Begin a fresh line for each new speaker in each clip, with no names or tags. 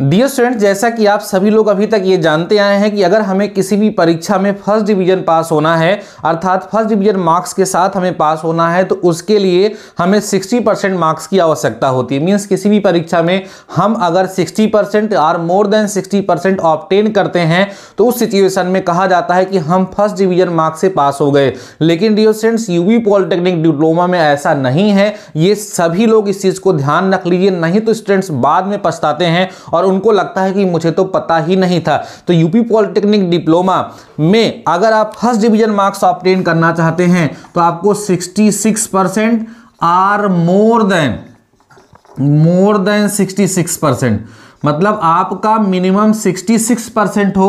dear student जैसा कि आप सभी लोग अभी तक ये जानते आए हैं कि अगर हमें किसी भी परीक्षा में फर्स्ट डिवीजन पास होना है अर्थात फर्स्ट डिवीजन मार्क्स के साथ हमें पास होना है तो उसके लिए हमें 60 परसेंट मार्क्स की आवश्यकता होती है मीन्स किसी भी परीक्षा में हम अगर 60 परसेंट और मोर देन 60 परसेंट ऑप्टेन करते हैं तो उस सिचुएशन में कहा जाता है कि हम फर्स्ट डिवीजन मार्क्स से पास हो गए लेकिन dear students you polytechnic diploma में ऐसा नहीं है ये सभी लोग इस चीज़ को ध्यान रख लीजिए नहीं तो स्टूडेंट्स बाद में पछताते हैं और उनको लगता है कि मुझे तो पता ही नहीं था तो यूपी पॉलिटेक्निक डिप्लोमा में अगर आप फर्स्ट डिवीजन मार्क्स ऑप्टेन करना चाहते हैं तो आपको 66 percent or more than more than 66 percent मतलब आपका मिनिमम 66 परसेंट हो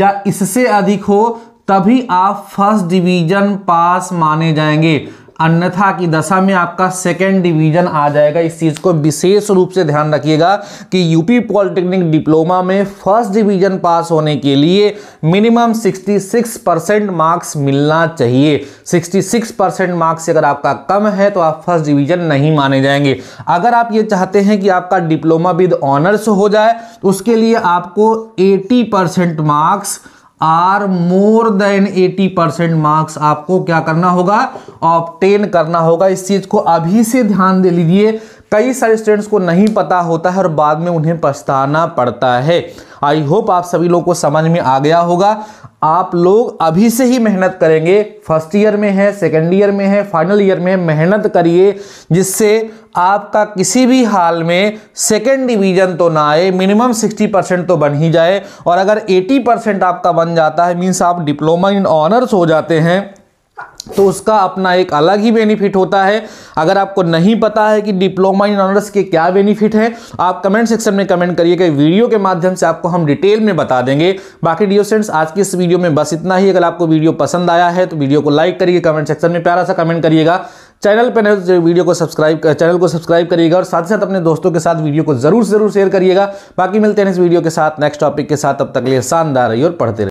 या इससे अधिक हो तभी आप फर्स्ट डिवीजन पास माने जाएंगे अन्यथा की दशा में आपका सेकेंड डिवीजन आ जाएगा इस चीज़ को विशेष रूप से ध्यान रखिएगा कि यूपी पॉलिटेक्निक डिप्लोमा में फर्स्ट डिवीजन पास होने के लिए मिनिमम 66 परसेंट मार्क्स मिलना चाहिए 66 परसेंट मार्क्स अगर आपका कम है तो आप फर्स्ट डिवीजन नहीं माने जाएंगे अगर आप ये चाहते हैं कि आपका डिप्लोमा विद ऑनर्स हो जाए तो उसके लिए आपको eighty percent marks or more than 80 percent marks आपको क्या करना होगा ऑप्टेन करना होगा इस चीज को अभी से ध्यान दे लीजिए कई सारे स्टूडेंट्स को नहीं पता होता है और बाद में उन्हें पछताना पड़ता है आई होप आप सभी लोग को समझ में आ गया होगा आप लोग अभी से ही मेहनत करेंगे फर्स्ट ईयर में है सेकेंड ईयर में है फाइनल ईयर में मेहनत करिए जिससे आपका किसी भी हाल में सेकेंड डिवीजन तो ना आए मिनिमम 60 परसेंट तो बन ही जाए और अगर 80 परसेंट आपका बन जाता है मीन्स आप डिप्लोमा इन ऑनर्स हो जाते हैं तो उसका अपना एक अलग ही बेनिफिट होता है अगर आपको नहीं पता है कि डिप्लोमा इन ऑनर्स के क्या बेनिफिट हैं आप कमेंट सेक्शन में कमेंट करिएगा वीडियो के माध्यम से आपको हम डिटेल में बता देंगे बाकी डियो सेंट्स आज की इस वीडियो में बस इतना ही अगर आपको वीडियो पसंद आया है तो वीडियो को लाइक करिए कमेंट सेक्शन में प्यारा सा कमेंट करिएगा चैनल पर वीडियो तो को सब्सक्राइब चैनल को सब्सक्राइब करिएगा और साथ ही साथ अपने दोस्तों के साथ वीडियो को जरूर जरूर शेयर करिएगा बाकी मिलते हैं इस वीडियो के साथ नेक्स्ट टॉपिक के साथ अब तक लिए शानदार और पढ़ते रहे